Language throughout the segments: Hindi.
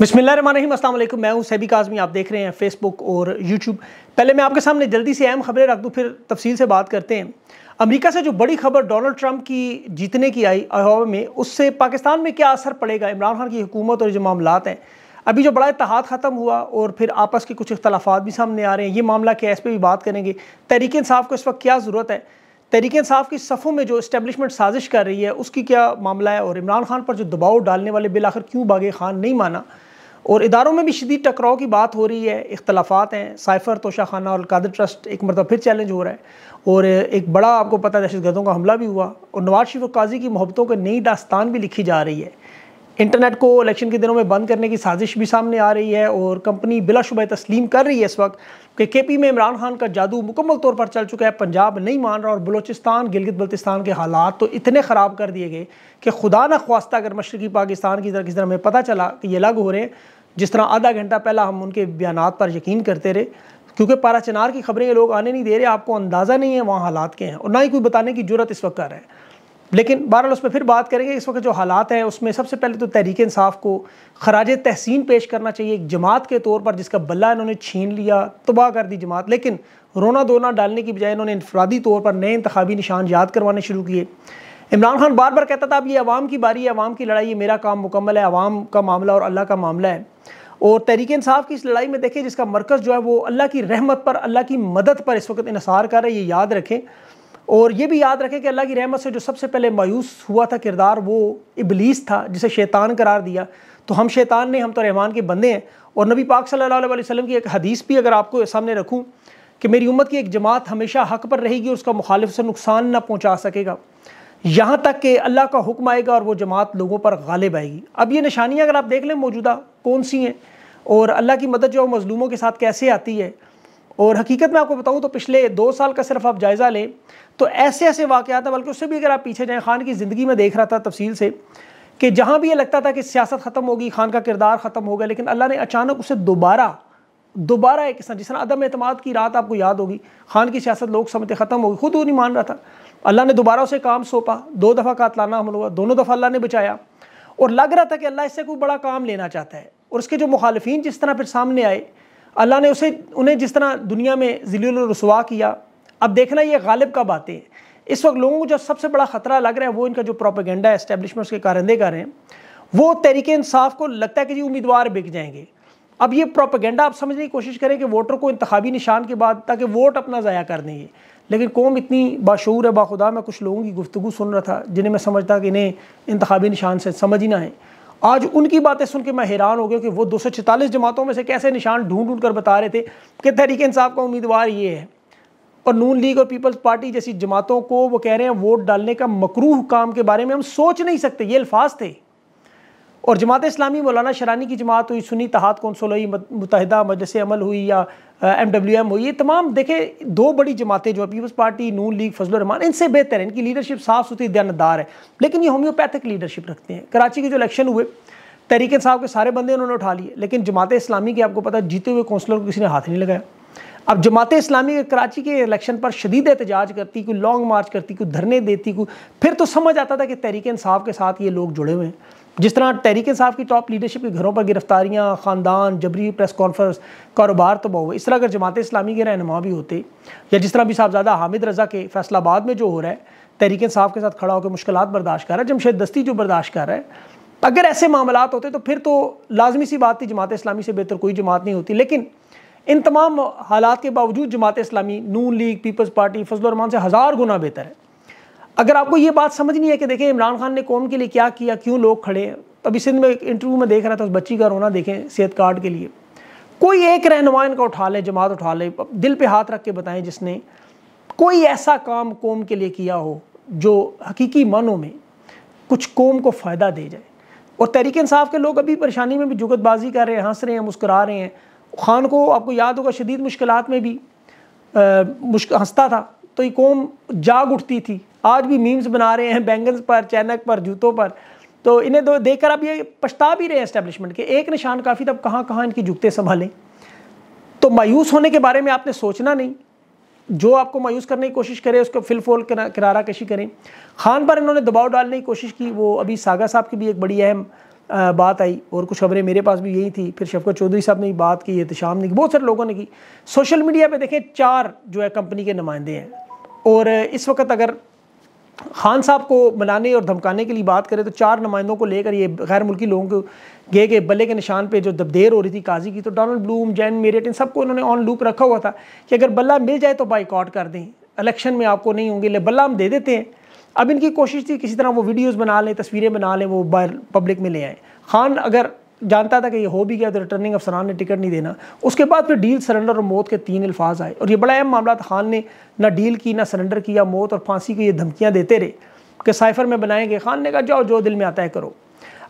बिस्मिल्लाम असलम मैं हूं सैबिक आजमी आप देख रहे हैं फेसबुक और यूट्यूब पहले मैं आपके सामने जल्दी से अहम खबरें रख दूं फिर तफसील से बात करते हैं अमेरिका से जो बड़ी खबर डोनाल्ड ट्रंप की जीतने की आई अहवा में उससे पाकिस्तान में क्या असर पड़ेगा इमरान खान की हुकूमत और जो मामला हैं अभी जो बड़ा इतहाद ख़त्म हुआ और फिर आपस के कुछ अख्तलाफा भी सामने आ रहे हैं ये मामला क्या इस पर भी बात करेंगे तहरीक इंसाफ को इस वक्त क्या ज़रूरत है तहरीक इंसाफ की सफ़ों में जो इस्टेबलिशमेंट साजिश कर रही है उसकी क्या मामला है और इमरान खान पर जो दबाव डालने वाले बिल आखिर क्यों बागे खान नहीं माना और इदारों में भी शदीद टकराव की बात हो रही है इख्तलाफात हैं साइफर तोशा खाना और कादर ट्रस्ट एक मरतब फिर चैलेंज हो रहा है और एक बड़ा आपको पता है दहशत गर्दों का हमला भी हुआ और नवाज शरीफ काजी की मोहब्बतों की नई दास्तान भी लिखी जा रही है इंटरनेट को इलेक्शन के दिनों में बंद करने की साजिश भी सामने आ रही है और कंपनी बिलाशुबह तस्लीम कर रही है इस वक्त कि के पी में इमरान खान का जादू मुकम्मल तौर पर चल चुका है पंजाब नहीं मान रहा और बलोचिस्तान गिलगित बल्तिस्तान के हालात तो इतने ख़राब कर दिए गए कि खुदा न ख्वास्ता अगर मशरकी पाकिस्तान की तरह किसी तरह हमें पता चला कि ये अलग हो रहे हैं जिस तरह आधा घंटा पहला हम उनके बयान पर यकीन करते रहे क्योंकि पारा चिनार की खबरें ये लोग आने नहीं दे रहे आपको अंदाज़ा नहीं है वहाँ हालात के हैं और ना ही कोई बताने की जरूरत इस वक्त कर रहा है लेकिन बहरहाल उस पर फिर बात करेंगे इस वक्त जो हालात हैं उसमें सबसे पहले तो तहरीक इंसाफ को खराज तहसीन पेश करना चाहिए एक जमात के तौर पर जिसका बल्ला इन्होंने छीन लिया तबाह कर दी जमात लेकिन रोना दोना डालने की बजाय इन्होंने इनफरादी तौर पर नए इंतबी निशान याद करवाने शुरू किए इमरान खान बार बार कहता था अब ये अवाम की बारी है अवाम की लड़ाई है मेरा काम मुकम्मल है अवाम का मामला और अल्लाह का मामला है और तहरीक इंसाफ की इस लड़ाई में देखें जिसका मरकज़ जो है वो अल्लाह की रहमत पर अल्लाह की मदद पर इस वक्त इसार कर रहे ये याद रखें और ये भी याद रखें कि अल्लाह की रहमत से जो सबसे पहले मायूस हुआ था किरदार वो इबलीस था जिसे शैतान करार दिया तो हम शैतान ने हम तो रहमान के बंदे हैं और नबी पाक सल्लल्लाहु अलैहि वसल्लम की एक हदीस भी अगर आपको सामने रखूँ कि मेरी उम्मत की एक जमात हमेशा हक पर रहेगी और उसका मुखालिफ से नुकसान ना पहुँचा सकेगा यहाँ तक कि अल्लाह का हुक्म आएगा और वो जमात लोगों पर गालिब आएगी अब ये निशानियाँ अगर आप देख लें मौजूदा कौन सी हैं और अल्लाह की मदद जो है मजलूमों के साथ कैसे आती है और हकीकत में आपको बताऊँ तो पिछले दो साल का सिर्फ आप जायज़ा लें तो ऐसे ऐसे वाक़ हैं बल्कि उससे भी अगर आप पीछे जाएँ खान की ज़िंदगी में देख रहा था तफसील से कि जहाँ भी ये लगता था कि सियासत ख़त्म होगी खान का किरदार ख़त्म होगा लेकिन अल्लाह ने अचानक उसे दोबारा दोबारा एक किस्म जिस तरह अदम एतम की रात आपको याद होगी खान की सियासत लोग समझते ख़त्म होगी खुद वो नहीं मान रहा था अल्लाह ने दोबारा उसे काम सौंपा दो दफ़ा कातलाना हमल हुआ दोनों दफ़ा अल्लाह ने बचाया और लग रहा था कि अल्लाह इससे कोई बड़ा काम लेना चाहता है और उसके जो मुखालफी जिस तरह फिर सामने आए अल्लाह ने उसे उन्हें जिस तरह दुनिया में जिलील रसवा किया अब देखना ये गालिब का बातें है इस वक्त लोगों को जो सबसे बड़ा ख़तरा लग रहा है वो इनका जो है इस्टेबलिशमेंट्स के कारंदे कर रहे हैं वो तहरीक इंसाफ को लगता है कि जी उम्मीदवार बिक जाएंगे अब ये प्रोपेगेंडा आप समझने की कोशिश करें कि वोटर को इंतबी निशान के बाद ताकि वोट अपना ज़ाया कर देंगे लेकिन कौम इतनी बाशूर है बाखुदा मैं कुछ लोगों की गुफ्तु सुन रहा था जिन्हें मैं समझता कि इन्हें इंतबी निशान से समझ ही ना है आज उनकी बातें सुन के मैं हैरान हो गया कि वो दो सौ छतालीस जमातों में से कैसे निशान ढूंढ ढूंढ कर बता रहे थे कि तहरीक इंसाफ का उम्मीदवार ये है और नून लीग और पीपल्स पार्टी जैसी जमातों को वो कह रहे हैं वोट डालने का मकरूह काम के बारे में हम सोच नहीं सकते ये अल्फाज थे और जमात इस्लामी मौलाना शरानी की जमात हुई सुनी तहात कौंसल हुई मुतहदा मजलिस अमल हुई या एम डब्ल्यू एम हुई ये तमाम देखे दो बड़ी जमातें जो People's Party Noon League Fazlur Rahman इनसे बेहतर है इनकी लीडरशिप साफ सुथरी दयानदार है लेकिन ये होम्योपैथिक लीडरशिप रखते हैं कराची के जो इलेक्शन हुए तहरीकन साहब के सारे बंदे उन्होंने उठा लिए लेकिन जमात इस्लामी के आपको पता जीते हुए कौंसलर को किसी ने हाथ नहीं लगाया अब जमात इस्लामी कराची के इलेक्शन पर शदीद एहतजाज करती कोई लॉन्ग मार्च करती कोई धरने देती कोई फिर तो समझ आता था कि तहरीक साहब के साथ ये लोग जुड़े हुए हैं जिस तरह तहरीक साहब की टॉप लीडरशिप के घरों पर गिरफ्तारियाँ ख़ानदान जबरी प्रेस कॉन्फ्रेंस कारोबार तो हुआ इस तरह अगर जमात इस्लामी के रहनमा भी होते या जिस तरह भी साहबजादा हामिद रज़ा के फैसलाबाद में जो हो रहा है तहरीक साहब के साथ खड़ा होकर मुश्किल बर्दाश्त कर रहा है जमशेद दस्ती जो बर्दाश्त कर रहा है अगर ऐसे मामला होते तो फिर तो लाजमी सी बात थी जमात इस्लामी से बेहतर कोई जमात नहीं होती लेकिन इन तमाम हालात के बावजूद Jamaat Islami Noon League People's Party Fazlur Rahman से हज़ार गुना बेहतर है अगर आपको ये बात समझ नहीं है कि देखें इमरान खान ने कौम के लिए क्या किया क्यों लोग खड़े हैं अभी सिंध में इंटरव्यू में देख रहा था उस बच्ची का रोना देखें सेहत कार्ड के लिए कोई एक रहनुमा इनका उठा ले जमात उठा ले दिल पे हाथ रख के बताएं जिसने कोई ऐसा काम कौम के लिए किया हो जो हकीकी मानों में कुछ कौम को फ़ायदा दे जाए और तहरीक इंसाफ के लोग अभी परेशानी में भी जुगतबाजी कर रहे हैं हंस रहे हैं मुस्करा रहे हैं खान को आपको याद होगा शदीद मुश्किल में भी हंसता था तो ये कौम जाग उठती थी आज भी मीम्स बना रहे हैं बैंगन्स पर चैनक पर जूतों पर तो इन्हें दो देख कर आप ये पछता भी रहे हैं इस्टेब्लिशमेंट के एक निशान काफ़ी तब कहाँ कहाँ इनकी जुगते संभालें तो मायूस होने के बारे में आपने सोचना नहीं जो आपको मायूस करने की कोशिश करे उसको फिलफोल किरारा कशी करें खान पर इन्होंने दबाव डालने की कोशिश की वो अभी सागा साहब की भी एक बड़ी अहम बात आई और कुछ खबरें मेरे पास भी यही थी फिर शफकत चौधरी साहब ने भी बात की एहतम ने की बहुत सारे लोगों ने की सोशल मीडिया पे देखें चार जो है कंपनी के नुमाइंदे हैं और इस वक्त अगर खान साहब को मनाने और धमकाने के लिए बात करें तो चार नुमाइंदों को लेकर ये गैर मुल्की लोगों को गए के बल्ले के निशान पे जो दबदेर हो रही थी काजी की तो डोनाल्ड ब्लूम जैन मेरेट इन सबको इन्होंने ऑन लूप रखा हुआ था कि अगर बल्ला मिल जाए तो बाइकआउट कर दें इलेक्शन में आपको नहीं होंगे ले बल्ला हम दे देते हैं अब इनकी कोशिश थी किसी तरह वो वीडियोज़ बना लें तस्वीरें बना लें वो पब्लिक में ले आएँ खान अगर जानता था कि ये हो भी गया तो रिटर्निंग अफसरान ने टिकट नहीं देना उसके बाद फिर डील सरेंडर और मौत के तीन अल्फाज आए और ये बड़ा अहम मामला खान ने ना डील की ना सरेंडर किया मौत और फांसी की ये धमकियाँ देते रहे कि साइफर में बनाएंगे खान ने कहा जाओ जो दिल में आता है करो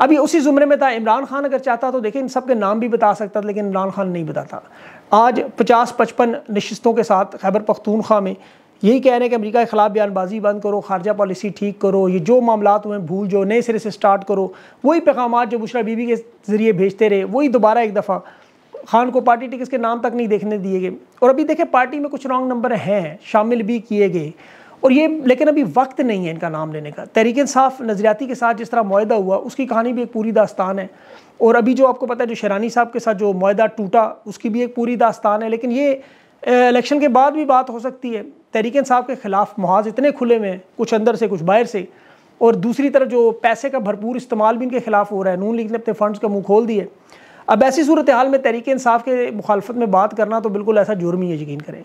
अभी उसी ज़ुमरे में था इमरान खान अगर चाहता तो देखे इन सब के नाम भी बता सकता था लेकिन इमरान खान नहीं बताता आज पचास पचपन नशस्तों के साथ खैबर पख्तूनख्वा में यही कह रहे हैं कि अमेरिका के ख़िलाफ़ बयानबाजी बंद करो खारजा पॉलिसी ठीक करो ये जो मामला हुए भूल जो नए सिरे से स्टार्ट करो वही पैगाम जो बुशरा बीबी के ज़रिए भेजते रहे वही दोबारा एक दफ़ा खान को पार्टी टिकट के नाम तक नहीं देखने दिए गए और अभी देखें पार्टी में कुछ रॉन्ग नंबर हैं शामिल भी किए गए और ये लेकिन अभी वक्त नहीं है इनका नाम लेने का तहरीक साफ़ नज़रियाती के साथ जिस तरह माहा हुआ उसकी कहानी भी एक पूरी दास्तान है और अभी जो आपको पता है जो शरानी साहब के साथ जो माहा टूटा उसकी भी एक पूरी दास्तान है लेकिन ये इलेक्शन के बाद भी बात हो सकती है तहरीक साहब के ख़िलाफ़ महाज इतने खुले में कुछ अंदर से कुछ बाहर से और दूसरी तरफ जो पैसे का भरपूर इस्तेमाल भी इनके खिलाफ हो रहा है नून लीग ने अपने फंड्स का मुँह खोल दिए अब ऐसी सूरत हाल में तहरीक इसाफ़ के मुखालफत में बात करना तो बिल्कुल ऐसा जुर्म ही है यकीन करें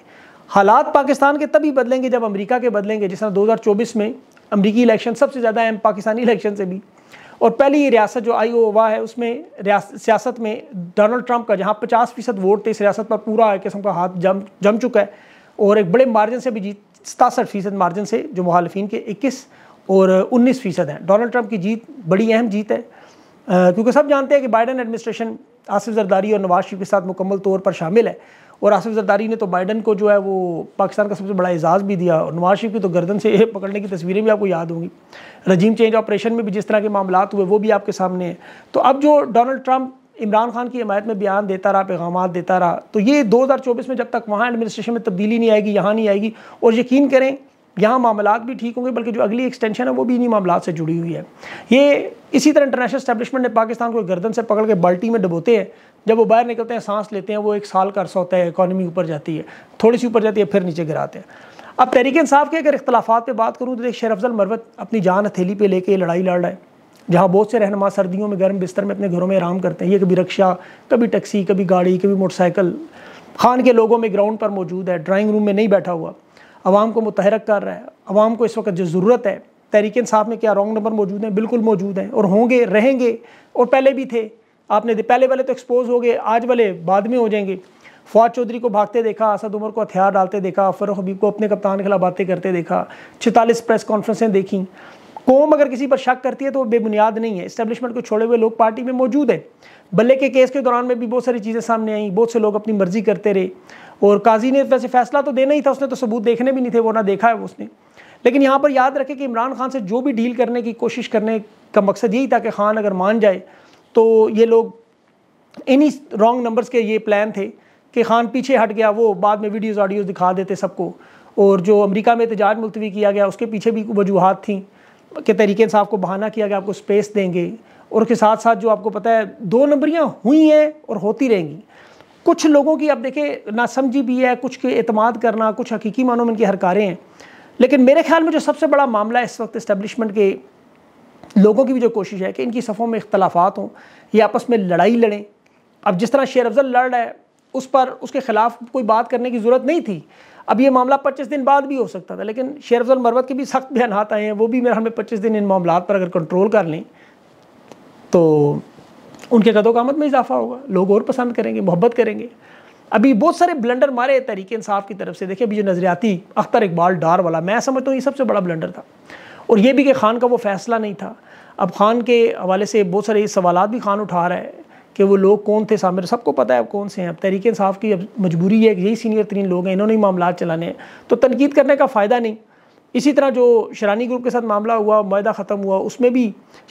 हालात पाकिस्तान के तभी बदलेंगे जब अमरीका के बदलेंगे जिस तरह दो हज़ार चौबीस में अमरीकी इलेक्शन सबसे ज़्यादा अहम पाकिस्तानी इलेक्शन से भी और पहली ये रियासत जो आई ओ वाह है उसमें सियासत में डोनल्ड ट्रंप का जहाँ पचास फीसद वोट थे इस रियासत पर पूरा किस्म का हाथ जम जम चुका है और एक बड़े मार्जिन से भी जीत सतासठ फीसद मार्जिन से जो मुखालफन के इक्कीस और उन्नीस फीसद हैं डोनाल्ड ट्रंप की जीत बड़ी अहम जीत है क्योंकि सब जानते हैं कि बाइडन एडमिनिस्ट्रेशन आसिफ जरदारी और नवाज शरीफ के साथ मुकम्मल तौर पर शामिल है और आसिफ जरदारी ने तो बाइडन को जो है वो पाकिस्तान का सबसे बड़ा एजाज़ भी दिया और नवाज शरीफ की तो गर्दन से पकड़ने की तस्वीरें भी आपको याद होंगी रजीम चेंज ऑपरेशन में भी जिस तरह के मामला हुए वो भी आपके सामने हैं तो अब जो डोनाल्ड ट्रंप इमरान खान की हमायत में बयान देता रहा पैगाम देता रहा तो ये 2024 में जब तक वहाँ एडमिनिस्ट्रेशन में तब्दीली नहीं आएगी यहाँ नहीं आएगी और यकीन करें यहाँ मामला भी ठीक होंगे बल्कि जो अगली एक्सटेंशन है वो भी इन्हीं मामला से जुड़ी हुई है ये इसी तरह इंटरनेशनल स्टैब्लिशमेंट ने पाकिस्तान को गर्दन से पकड़ के बाल्टी में डबोते हैं जब वो बाहर निकलते हैं सांस लेते हैं वो एक साल का अरसा होता है इकानमी ऊपर जाती है थोड़ी सी ऊपर जाती है फिर नीचे गिराते हैं अब तहरीक साहब के अगर इख्तलाफात पर बात करूँ तो देख शेर अफजल मरवत अपनी जान हथेली पर लेके लड़ाई लड़ रहा है जहाँ बहुत से रहनमा सर्दियों में गर्म बिस्तर में अपने घरों में आराम करते हैं ये कभी रिक्शा कभी टैक्सी कभी गाड़ी कभी मोटरसाइकिल खान के लोगों में ग्राउंड पर मौजूद है ड्राइंग रूम में नहीं बैठा हुआ आवाम को मुतहरक कर रहा है आवाम को इस वक्त जो ज़रूरत है तहरीक साहब में क्या रॉन्ग नंबर मौजूद हैं बिल्कुल मौजूद हैं और होंगे रहेंगे और पहले भी थे आपने पहले वाले तो एक्सपोज हो गए आज वाले बाद में हो जाएंगे फौज चौधरी को भागते देखा असद उमर को हथियार डालते देखा फरुख हबीब को अपने कप्तान के खिलाफ बातें करते देखा छतालीस प्रेस कॉन्फ्रेंसें देखी कौम अगर किसी पर शक करती है तो वो बेबुनियाद नहीं है इस्टेब्लिशमेंट को छोड़े हुए लोग पार्टी में मौजूद हैं बल्ले के केस के दौरान में भी बहुत सारी चीज़ें सामने आई बहुत से लोग अपनी मर्जी करते रहे और काजी ने वैसे फैसला तो देना ही था उसने तो सबूत देखने भी नहीं थे वो ना देखा है उसने लेकिन यहाँ पर याद रखें कि इमरान खान से जो भी डील करने की कोशिश करने का मकसद यही था कि खान अगर मान जाए तो ये लोग इन्हीं रॉन्ग नंबर्स के ये प्लान थे कि खान पीछे हट गया वो बाद में वीडियोज़ ऑडियोज़ दिखा देते सबको और जो अमेरिका में एहतजाज मुलतवी किया गया उसके पीछे भी वजूहत थी के तरीके से आपको बहाना किया गया आपको स्पेस देंगे और उसके साथ साथ जो आपको पता है दो नंबरियाँ हुई हैं और होती रहेंगी कुछ लोगों की आप देखें नासमझी भी है कुछ के अतमाद करना कुछ हकीकी मानों में इनकी हरकारें हैं लेकिन मेरे ख्याल में जो सबसे बड़ा मामला इस वक्त इस्टेबलिशमेंट के लोगों की भी जो कोशिश है कि इनकी सफ़ों में इख्तलाफात हों ये आपस में लड़ाई लड़ें अब जिस तरह शेर अफजल लड़ रहा है उस पर उसके खिलाफ कोई बात करने की ज़रूरत नहीं थी अब ये मामला 25 दिन बाद भी हो सकता था लेकिन शेर अफजल मरवत के भी सख्त बयान आए हैं वो भी मेरा हमें 25 दिन इन मामला पर अगर कंट्रोल कर लें तो उनके कदोकामत में इजाफा होगा लोग और पसंद करेंगे मोहब्बत करेंगे अभी बहुत सारे ब्लंडर मारे तरीके इंसाफ की तरफ से देखिए अभी जो नज़रियाती अख्तर इकबाल डार वाला मैं समझता हूँ ये सबसे बड़ा ब्लंडर था और ये भी कि खान का वो फैसला नहीं था अब खान के हवाले से बहुत सारे सवाल भी खान उठा रहा है कि वो लोग कौन थे सामने सबको पता है अब कौन से हैं अब तहरीक इंसाफ की अब मजबूरी है कि यही सीनियर तरीन लोग हैं इन्होंने ही मामला चलाने हैं तो तनकीद करने का फ़ायदा नहीं इसी तरह जो शरानी ग्रुप के साथ मामला हुआ माहा ख़त्म हुआ उसमें भी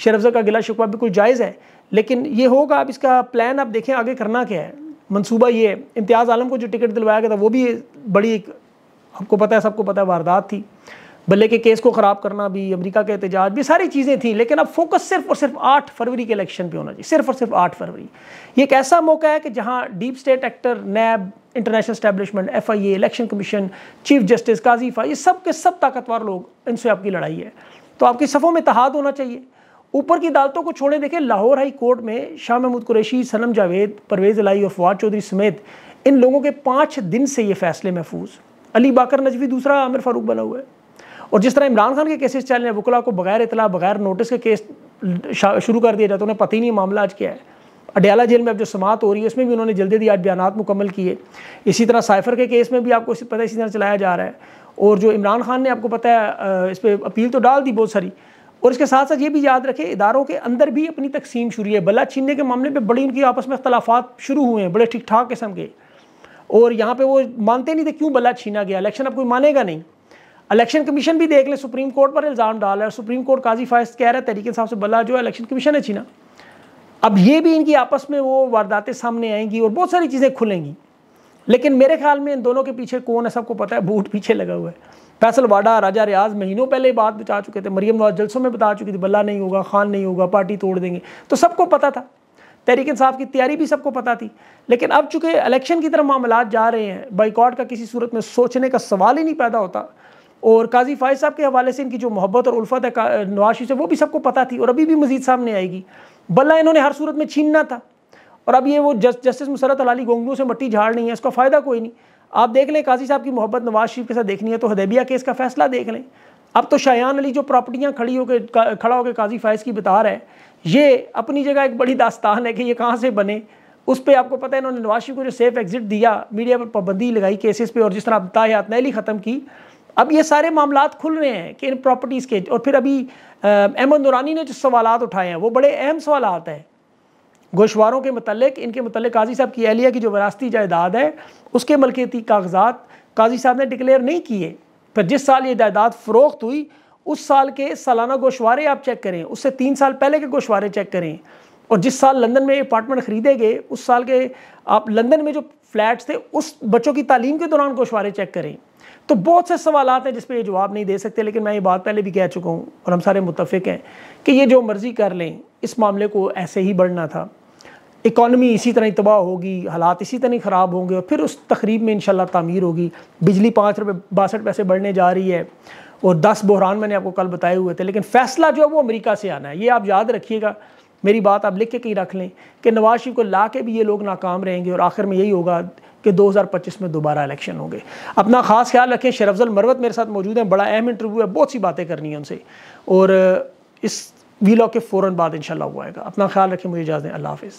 शरफजा का गिला शिकवा बिल्कुल जायज़ है लेकिन ये होगा आप इसका प्लान आप देखें आगे करना क्या है मनसूबा ये है इम्तियाज़ आलम को जो टिकट दिलवाया गया था वो भी बड़ी एक हमको पता है सबको पता है वारदात थी बल्ले के केस को ख़राब करना भी अमेरिका के एहतजाज भी सारी चीज़ें थी लेकिन अब फोकस सिर्फ और सिर्फ आठ फरवरी के इलेक्शन पे होना चाहिए सिर्फ और सिर्फ आठ फरवरी ये एक ऐसा मौका है कि जहाँ deep state actor NAB international establishment F I A election commission chief justice काजीफा ये सब के सब ताकतवर लोग इनसे आपकी लड़ाई है तो आपकी सफ़ों में तहाद होना चाहिए ऊपर की अदालतों को छोड़े देखें लाहौर हाई कोर्ट में शाह महमूद कुरैशी सनम जावेद परवेज़ अलाई और फवाद चौधरी समेत इन लोगों के पाँच दिन से ये फैसले महफूज अली बाकर नजवी दूसरा आमिर फारूक बना हुआ है और जिस तरह इमरान खान के केसेस चल रहे हैं वकला को बगैर इतला बगैर नोटिस के केस शुरू कर दिया जाता उन्हें पता ही नहीं मामला आज क्या है अडयाला जेल में अब जो समात हो रही है उसमें भी उन्होंने जल्दी दी आज बयान मुकम्मल किए इसी तरह साइफर के केस में भी आपको इसी पता इसी तरह चलाया जा रहा है और जो इमरान खान ने आपको पता है इस पर अपील तो डाल दी बहुत सारी और इसके साथ साथ ये भी याद रखें इदारों के अंदर भी अपनी तकसीम शुरू है बल्ला छीनने के मामले पर बड़ी उनकी आपस में अख्तलाफात शुरू हुए हैं बड़े ठीक ठाक किस्म के और यहाँ पे वो मानते नहीं थे क्यों बला छीना गया इलेक्शन अब कोई मानेगा नहीं इलेक्शन कमीशन भी देख ले सुप्रीम कोर्ट पर इल्ज़ाम डाल रहा है सुप्रीम कोर्ट काजी फायस कह रहा है तरीके साहब से बल्ला जो है इलेक्शन कमीशन है छीना अब ये भी इनकी आपस में वो वारदातें सामने आएंगी और बहुत सारी चीज़ें खुलेंगी लेकिन मेरे ख्याल में इन दोनों के पीछे कौन है सबको पता है बूट पीछे लगा हुआ है फैसल वाडा राजा रियाज महीनों पहले बात बता चुके थे मरियम नवाज जलसों में बता चुकी थी बल्ला नहीं होगा खान नहीं होगा पार्टी तोड़ देंगे तो सबको पता था तहरीक इंसाफ की तैयारी भी सबको पता थी लेकिन अब चूंकि इलेक्शन की तरफ मामला जा रहे हैं बाइकआउट का किसी सूरत में सोचने का सवाल ही नहीं पैदा होता और काजी फायज साहब के हवाले से इनकी जो मोहब्बत और उल्फत है नवाशी से वो भी सबको पता थी और अभी भी मजीद सामने आएगी बल्ला इन्होंने हर सूरत में छीनना था और अब ये वो जस, जस्टिस मुसरत अली गोंगलू से मट्टी झाड़ नहीं है इसका फ़ायदा कोई नहीं आप देख लें काजी साहब की मोहब्बत नवाज शरीफ के साथ देखनी है तो हदेबिया केस का फैसला देख लें अब तो शायान अली जो प्रॉपर्टियाँ खड़ी होकर खड़ा होकर काजी फायज की बता रहा है ये अपनी जगह एक बड़ी दास्तान है कि ये कहाँ से बने उस पर आपको पता है इन्होंने नवाज शरीफ को जो सेफ एग्ज़िट दिया मीडिया पर पाबंदी लगाई केसेस पर और जिस तरह आप ताहयात नैली ख़त्म की अब ये सारे मामला खुल रहे हैं कि इन प्रॉपर्टीज़ के और फिर अभी अहमद नुरानी ने जो सवाल उठाए हैं वो बड़े अहम सवाल हैं गोशवारों के मतलब इनके मतलब काजी साहब की एहलिया की जो वरासती जायदाद है उसके मलकियती कागजात काजी साहब ने डिक्लेयर नहीं किए पर जिस साल ये जायदाद फ़रोख्त हुई उस साल के सालाना गोशवारे आप चेक करें उससे तीन साल पहले के गोशवारे चेक करें और जिस साल लंदन में अपार्टमेंट ख़रीदे गए उस साल के आप लंदन में जो फ्लैट्स थे उस बच्चों की तालीम के दौरान गोशवारे चेक करें तो बहुत से सवाल हैं जिस पर ये जवाब नहीं दे सकते लेकिन मैं ये बात पहले भी कह चुका हूँ और हम सारे मुतफ़ हैं कि ये जो मर्ज़ी कर लें इस मामले को ऐसे ही बढ़ना था इकॉनमी इसी तरह तबाह होगी हालात इसी तरह ख़राब होंगे और फिर उस तकरीब में इन तमीर होगी बिजली पाँच रुपये बासठ पैसे बढ़ने जा रही है और दस बहरान मैंने आपको कल बताए हुए थे लेकिन फ़ैसला जो है वो अमरीका से आना है ये आप याद रखिएगा मेरी बात आप लिख के कहीं रख लें कि नवाज शरीफ को ला के भी ये लोग नाकाम रहेंगे और आखिर में यही होगा कि 2025 में दोबारा इलेक्शन होंगे अपना खास ख्याल रखें शरफजल मरवत मेरे साथ मौजूद हैं बड़ा अहम इंटरव्यू है बहुत सी बातें करनी है उनसे और इस वीलॉग के फ़ौर बाद इन शाला हुआ अपना ख्याल रखें मुझे इजाज़त अल्लाह हाफिज़